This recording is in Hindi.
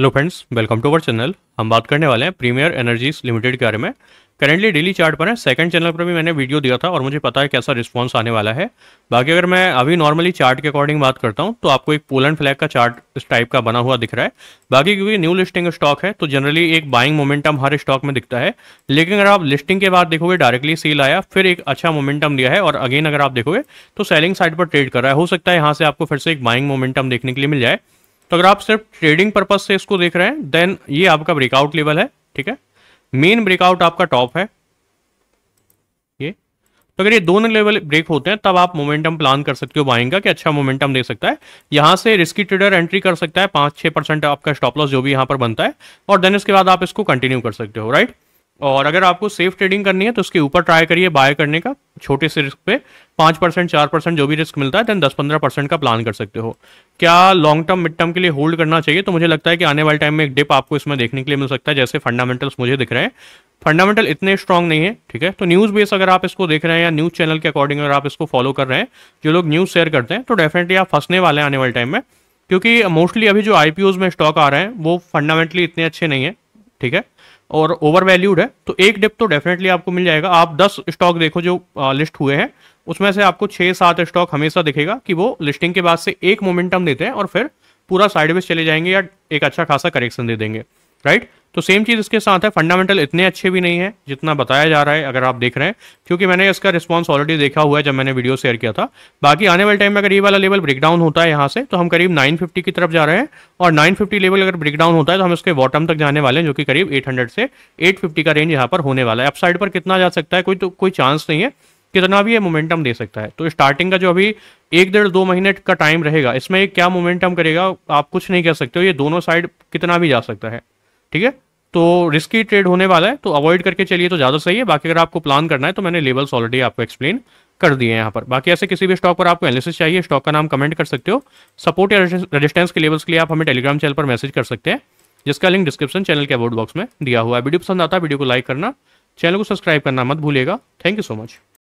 hello friends welcome to our channel हम बात करने वाले हैं प्रीमियर एनर्जीज लिमिटेड के बारे में करेंटली डेली चार्ट पर है सेकंड चैनल पर भी मैंने वीडियो दिया था और मुझे पता है कैसा रिस्पांस आने वाला है बाकी अगर मैं अभी नॉर्मली चार्ट के अकॉर्डिंग बात करता हूं तो आपको एक पोलैंड फ्लैग का चार्ट इस टाइप का बना हुआ दिख रहा है बाकी क्योंकि न्यू लिस्टिंग स्टॉक है तो जनरली एक बाइंग मोमेंटम हर स्टॉक में दिखता है लेकिन अगर आप लिस्टिंग के बाद देखोगे डायरेक्टली सेल आया फिर एक अच्छा मोमेंटम दिया है और अगेन अगर आप देखोगे तो सेलिंग साइड पर ट्रेड कर रहा है हो सकता है यहाँ से आपको फिर से एक बाइंग मोमेंटम देखने के लिए मिल जाए तो अगर आप सिर्फ ट्रेडिंग पर्पज से इसको देख रहे हैं देन ये आपका ब्रेकआउट लेवल है ठीक है मेन ब्रेकआउट आपका टॉप है ये तो अगर ये दोनों लेवल ब्रेक होते हैं तब आप मोमेंटम प्लान कर सकते हो बाइंग का कि अच्छा मोमेंटम दे सकता है यहां से रिस्की ट्रेडर एंट्री कर सकता है पांच छह परसेंट आपका स्टॉप लॉस जो भी यहां पर बनता है और देन इसके बाद आप इसको कंटिन्यू कर सकते हो राइट और अगर आपको सेफ ट्रेडिंग करनी है तो उसके ऊपर ट्राई करिए बाय करने का छोटे से रिस्क पे पाँच परसेंट चार परसेंट जो भी रिस्क मिलता है देन दस पंद्रह परसेंट का प्लान कर सकते हो क्या लॉन्ग टर्म मिड टर्म के लिए होल्ड करना चाहिए तो मुझे लगता है कि आने वाले टाइम में एक डिप आपको इसमें देखने के लिए मिल सकता है जैसे फंडामेंटल्स मुझे दिख रहे हैं फंडामेंटल इतने स्ट्रॉन्ग नहीं है ठीक है तो न्यूज़ बेस अगर आप इसको देख रहे हैं या न्यूज़ चैनल के अकॉर्डिंग अगर आप इसको फॉलो कर रहे हैं जो लोग न्यूज़ शेयर करते हैं तो डेफिनेटली आप फंसने वाले हैं आने वाले टाइम में क्योंकि मोस्टली अभी जो आई में स्टॉक आ रहे हैं वो फंडामेंटली इतने अच्छे नहीं है ठीक है और ओवर वैल्यूड है तो एक डिप तो डेफिनेटली आपको मिल जाएगा आप 10 स्टॉक देखो जो लिस्ट हुए हैं उसमें से आपको 6-7 स्टॉक हमेशा दिखेगा कि वो लिस्टिंग के बाद से एक मोमेंटम देते हैं और फिर पूरा साइडवेज चले जाएंगे या एक अच्छा खासा करेक्शन दे देंगे राइट तो सेम चीज़ इसके साथ है फंडामेंटल इतने अच्छे भी नहीं है जितना बताया जा रहा है अगर आप देख रहे हैं क्योंकि मैंने इसका रिस्पॉन्स ऑलरेडी देखा हुआ है जब मैंने वीडियो शेयर किया था बाकी आने वाले टाइम में अगर ये वाला लेवल ब्रेकडाउन होता है यहाँ से तो हम करीब 950 की तरफ जा रहे हैं और 950 लेवल अगर ब्रेकडाउन होता है तो हम इसके बॉटम तक जाने वाले हैं जो कि करीब एट से एट का रेंज यहाँ पर होने वाला है अपसाइड पर कितना जा सकता है कोई तो कोई चांस नहीं है कितना भी ये मोमेंटम दे सकता है तो स्टार्टिंग का जो अभी एक डेढ़ दो महीने का टाइम रहेगा इसमें क्या मोमेंटम करेगा आप कुछ नहीं कह सकते हो ये दोनों साइड कितना भी जा सकता है ठीक है तो रिस्की ट्रेड होने वाला है तो अवॉइड करके चलिए तो ज़्यादा सही है बाकी अगर आपको प्लान करना है तो मैंने लेवल्स ऑलरेडी आपको एक्सप्लेन कर दिए हैं यहाँ पर बाकी ऐसे किसी भी स्टॉक पर आपको एनालिसिस चाहिए स्टॉक का नाम कमेंट कर सकते हो सपोर्ट या रजिस्टेंस के लेवल्स के लिए आप हमें टेलीग्राम चैनल पर मैसेज कर सकते हैं जिसका लिंक डिस्क्रिप्शन चैनल के अबाउट बॉक्स में दिया हुआ है वीडियो पसंद आता है वीडियो को लाइक करना चैनल को सब्सक्राइब करना मत भूलेगा थैंक यू सो मच